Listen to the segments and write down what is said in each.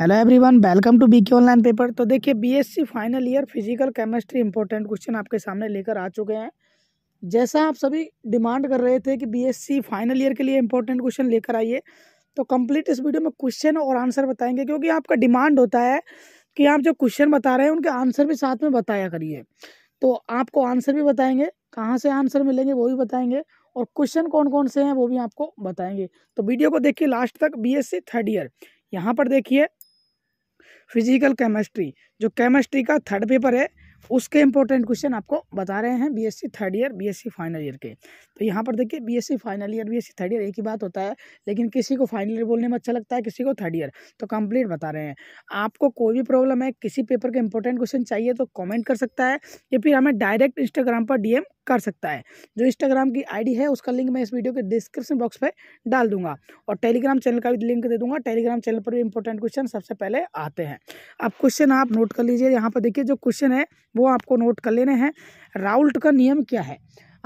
hello everyone welcome to BK online paper तो देखिए BSc final year physical chemistry important question आपके सामने लेकर आ चुके हैं जैसा आप सभी डिमांड कर रहे थे कि बीएससी फाइनल ईयर के लिए इंपॉर्टेंट क्वेश्चन लेकर आइए तो कंप्लीट इस वीडियो में क्वेश्चन और आंसर बताएंगे क्योंकि आपका डिमांड होता है कि आप जो क्वेश्चन बता रहे हैं उनके आंसर भी साथ में बताया करिए तो आपको आंसर भी बताएंगे कहाँ से आंसर मिलेंगे वो भी बताएंगे और क्वेश्चन कौन कौन से हैं वो भी आपको बताएंगे तो वीडियो को देखिए लास्ट तक बी थर्ड ईयर यहाँ पर देखिए फिजिकल केमिस्ट्री जो केमिस्ट्री का थर्ड पेपर है उसके इंपॉर्टेंट क्वेश्चन आपको बता रहे हैं BSc third year BSc final year के तो यहाँ पर देखिए BSc final year BSc third year एक ही बात होता है लेकिन किसी को फाइनल ईयर बोलने में अच्छा लगता है किसी को थर्ड ईयर तो कंप्लीट बता रहे हैं आपको कोई भी प्रॉब्लम है किसी पेपर के इंपॉर्टेंट क्वेश्चन चाहिए तो कॉमेंट कर सकता है या फिर हमें डायरेक्ट इंस्टाग्राम पर डी कर सकता है जो इंस्टाग्राम की आईडी है उसका लिंक मैं इस वीडियो के डिस्क्रिप्शन बॉक्स पर डाल दूंगा और टेलीग्राम चैनल का भी लिंक दे दूंगा टेलीग्राम चैनल पर भी इंपॉर्टेंट क्वेश्चन सबसे पहले आते हैं अब क्वेश्चन आप नोट कर लीजिए यहाँ पर देखिए जो क्वेश्चन है वो आपको नोट कर लेने हैं राउल्ट का नियम क्या है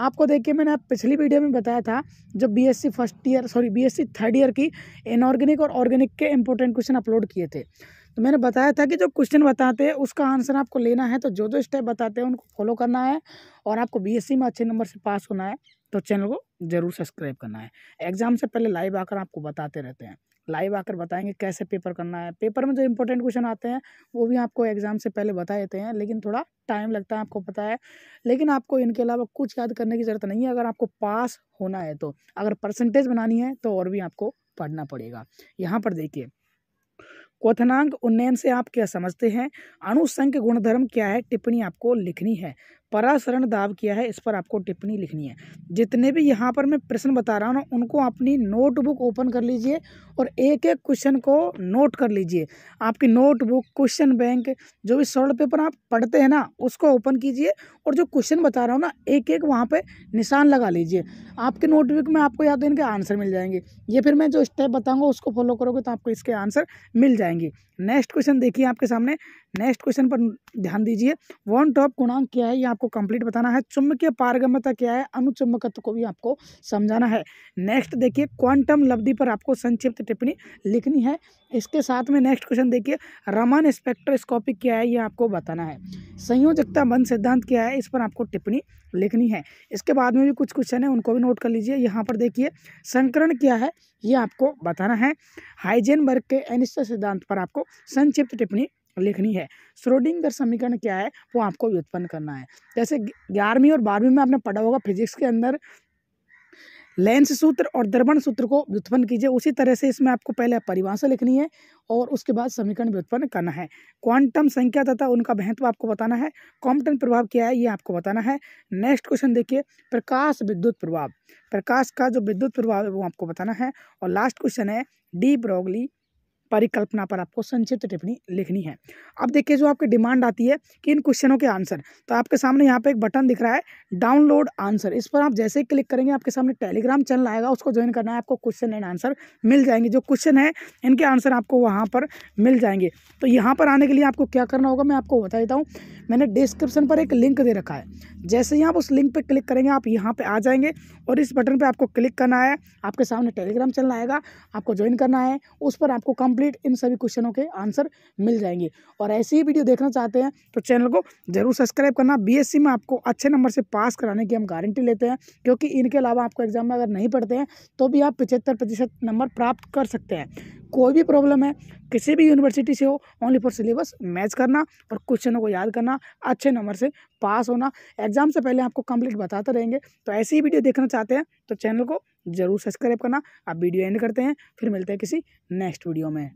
आपको देखिए मैंने आप पिछली वीडियो में बताया था जब B first year sorry B third year की इनऑर्गेनिक और ऑर्गेनिक के इंपॉर्टेंट क्वेश्चन अपलोड किए थे तो मैंने बताया था कि जो क्वेश्चन बताते हैं उसका आंसर आपको लेना है तो जो जो स्टेप बताते हैं उनको फॉलो करना है और आपको बीएससी में अच्छे नंबर से पास होना है तो चैनल को ज़रूर सब्सक्राइब करना है एग्जाम से पहले लाइव आकर आपको बताते रहते हैं लाइव आकर बताएंगे कैसे पेपर करना है पेपर में जो इंपॉर्टेंट क्वेश्चन आते हैं वो भी आपको एग्ज़ाम से पहले बता देते हैं लेकिन थोड़ा टाइम लगता है आपको पता है लेकिन आपको इनके अलावा कुछ याद करने की ज़रूरत नहीं है अगर आपको पास होना है तो अगर परसेंटेज बनानी है तो और भी आपको पढ़ना पड़ेगा यहाँ पर देखिए क्वथनांक उन्नयन से आप क्या समझते हैं अनुसंक गुणधर्म क्या है टिप्पणी आपको लिखनी है पराशरण दाव किया है इस पर आपको टिप्पणी लिखनी है जितने भी यहाँ पर मैं प्रश्न बता रहा हूँ ना उनको अपनी नोटबुक ओपन कर लीजिए और एक एक क्वेश्चन को नोट कर लीजिए आपकी नोटबुक क्वेश्चन बैंक जो भी सॉल्ट पेपर आप पढ़ते हैं ना उसको ओपन कीजिए और जो क्वेश्चन बता रहा हूँ ना एक एक वहाँ पर निशान लगा लीजिए आपके नोटबुक में आपको या तो इनके आंसर मिल जाएंगे या फिर मैं जो स्टेप बताऊँगा उसको फॉलो करोगे तो आपको इसके आंसर मिल जाएंगे नेक्स्ट क्वेश्चन देखिए आपके सामने नेक्स्ट क्वेश्चन पर ध्यान दीजिए वन टॉप गुणांक क्या है ये आपको कंप्लीट बताना है चुंबकीय पारगम्यता क्या है अनुचुंबकत्व को भी आपको समझाना है नेक्स्ट देखिए क्वांटम लब्धि पर आपको संक्षिप्त टिप्पणी लिखनी है इसके साथ में नेक्स्ट क्वेश्चन देखिए रमन स्पेक्ट्रोस्कोपिक क्या है ये आपको बताना है संयोजकता बंद सिद्धांत क्या है इस पर आपको टिप्पणी लिखनी है इसके बाद में भी कुछ क्वेश्चन है उनको भी नोट कर लीजिए यहाँ पर देखिए संकरण क्या है ये आपको बताना है वर्ग के अनिश्चय सिद्धांत पर आपको संक्षिप्त टिप्पणी लिखनी है श्रोडिंगर समीकरण क्या है वो आपको व्युत्पन्न करना है जैसे ग्यारहवीं और बारहवीं में आपने पढ़ा होगा फिजिक्स के अंदर लेंस सूत्र और दर्पण सूत्र को व्युत्पन्न कीजिए उसी तरह से इसमें आपको पहले परिभाषा लिखनी है और उसके बाद समीकरण व्युत्पन्न करना है क्वांटम संख्या तथा उनका महत्व आपको बताना है कॉम्पटन प्रभाव क्या है ये आपको बताना है नेक्स्ट क्वेश्चन देखिए प्रकाश विद्युत प्रभाव प्रकाश का जो विद्युत प्रभाव है वो आपको बताना है और लास्ट क्वेश्चन है डी ब्रोगली परिकल्पना पर आपको संक्षिप्त टिप्पणी लिखनी है अब देखिए जो आपकी डिमांड आती है कि इन क्वेश्चनों के आंसर तो आपके सामने यहाँ पे एक बटन दिख रहा है डाउनलोड आंसर इस पर आप जैसे ही क्लिक करेंगे आपके सामने टेलीग्राम चैनल आएगा उसको ज्वाइन करना है आपको क्वेश्चन एंड आंसर मिल जाएंगे जो क्वेश्चन है इनके आंसर आपको वहाँ पर मिल जाएंगे तो यहाँ पर आने के लिए आपको क्या करना होगा मैं आपको बता देता हूँ मैंने डिस्क्रिप्शन पर एक लिंक दे रखा है जैसे ही आप उस लिंक पर क्लिक करेंगे आप यहाँ पर आ जाएंगे और इस बटन पर आपको क्लिक करना है आपके सामने टेलीग्राम चैनल आएगा आपको ज्वाइन करना है उस पर आपको कंप्लीट कंप्लीट इन सभी क्वेश्चनों के आंसर मिल जाएंगे और ऐसी ही वीडियो देखना चाहते हैं तो चैनल को जरूर सब्सक्राइब करना बीएससी में आपको अच्छे नंबर से पास कराने की हम गारंटी लेते हैं क्योंकि इनके अलावा आपको एग्जाम में अगर नहीं पढ़ते हैं तो भी आप पिछहत्तर प्रतिशत नंबर प्राप्त कर सकते हैं कोई भी प्रॉब्लम है किसी भी यूनिवर्सिटी से हो ओनली फॉर सिलेबस मैच करना और क्वेश्चनों को याद करना अच्छे नंबर से पास होना एग्जाम से पहले आपको कंप्लीट बताते रहेंगे तो ऐसी ही वीडियो देखना चाहते हैं तो चैनल को ज़रूर सब्सक्राइब करना आप वीडियो एंड करते हैं फिर मिलते हैं किसी नेक्स्ट वीडियो में